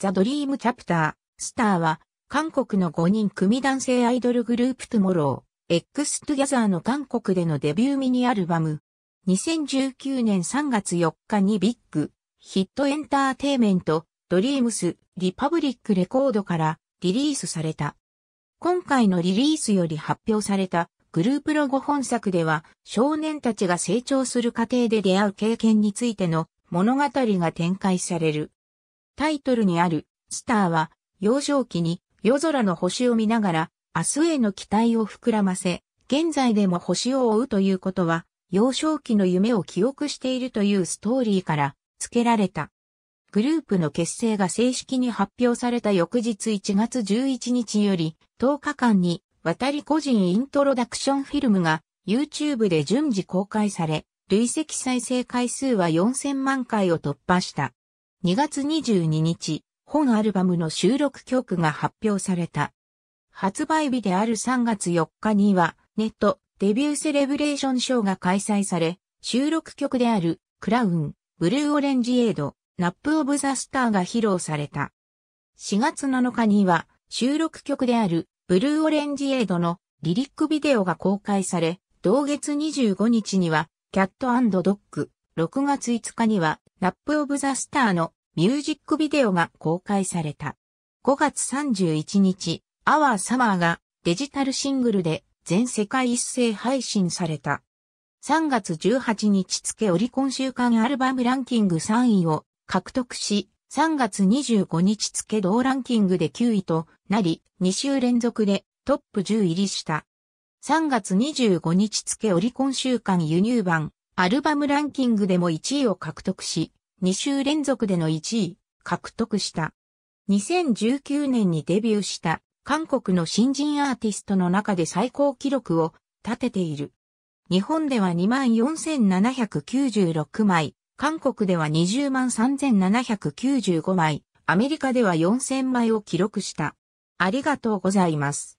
ザ・ドリーム・チャプター、スターは、韓国の5人組男性アイドルグループトゥモロー、X トゥギャザーの韓国でのデビューミニアルバム。2019年3月4日にビッグ、ヒットエンターテイメント、ドリームス、リパブリックレコードからリリースされた。今回のリリースより発表されたグループロゴ本作では少年たちが成長する過程で出会う経験についての物語が展開される。タイトルにある、スターは、幼少期に夜空の星を見ながら、明日への期待を膨らませ、現在でも星を追うということは、幼少期の夢を記憶しているというストーリーから付けられた。グループの結成が正式に発表された翌日1月11日より10日間に渡り個人イントロダクションフィルムが YouTube で順次公開され、累積再生回数は4000万回を突破した。2月22日、本アルバムの収録曲が発表された。発売日である3月4日には、ネットデビューセレブレーションショーが開催され、収録曲である、クラウン、ブルーオレンジエイド、ナップオブザスターが披露された。4月7日には、収録曲である、ブルーオレンジエイドのリリックビデオが公開され、同月25日には、キャットドッグ、6月5日には、ラップオブザスターのミュージックビデオが公開された。5月31日、アワーサマーがデジタルシングルで全世界一斉配信された。3月18日付オリコン週間アルバムランキング3位を獲得し、3月25日付同ランキングで9位となり、2週連続でトップ10入りした。3月25日付オリコン週間輸入版アルバムランキングでも1位を獲得し、2週連続での1位、獲得した。2019年にデビューした韓国の新人アーティストの中で最高記録を立てている。日本では24,796枚、韓国では203,795枚、アメリカでは4000枚を記録した。ありがとうございます。